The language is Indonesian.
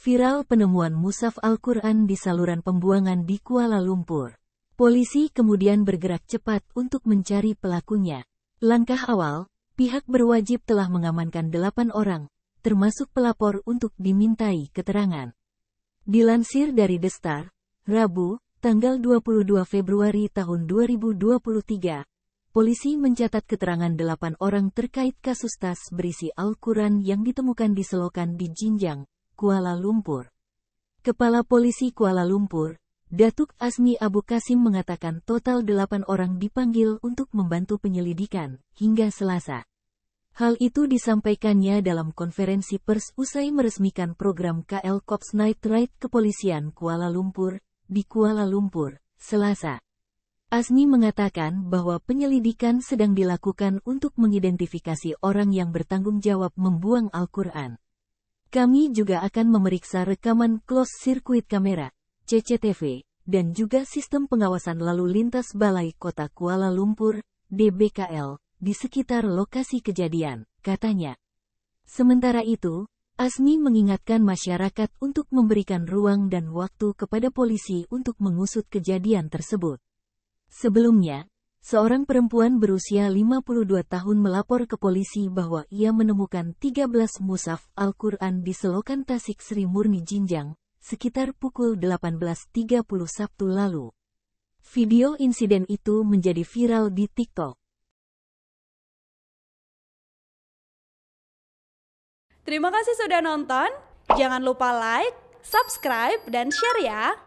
Viral penemuan Musaf Al-Quran di saluran pembuangan di Kuala Lumpur. Polisi kemudian bergerak cepat untuk mencari pelakunya. Langkah awal, pihak berwajib telah mengamankan delapan orang, termasuk pelapor untuk dimintai keterangan. Dilansir dari The Star, Rabu, tanggal 22 Februari tahun 2023, polisi mencatat keterangan delapan orang terkait kasus tas berisi Al-Quran yang ditemukan di selokan di Jinjang, Kuala Lumpur. Kepala Polisi Kuala Lumpur, Datuk Asmi Abu Kasim mengatakan total delapan orang dipanggil untuk membantu penyelidikan hingga Selasa. Hal itu disampaikannya dalam konferensi pers usai meresmikan program KL Cops Night Ride Kepolisian Kuala Lumpur di Kuala Lumpur, Selasa. Asmi mengatakan bahwa penyelidikan sedang dilakukan untuk mengidentifikasi orang yang bertanggung jawab membuang Al-Quran. Kami juga akan memeriksa rekaman close circuit kamera, CCTV, dan juga sistem pengawasan lalu lintas Balai Kota Kuala Lumpur, DBKL, di sekitar lokasi kejadian, katanya. Sementara itu, Asmi mengingatkan masyarakat untuk memberikan ruang dan waktu kepada polisi untuk mengusut kejadian tersebut. Sebelumnya, Seorang perempuan berusia 52 tahun melapor ke polisi bahwa ia menemukan 13 musaf Al-Quran di selokan Tasik Sri Murni Jinjang, sekitar pukul 18.30 Sabtu lalu. Video insiden itu menjadi viral di TikTok. Terima kasih sudah nonton. Jangan lupa like, subscribe, dan share ya!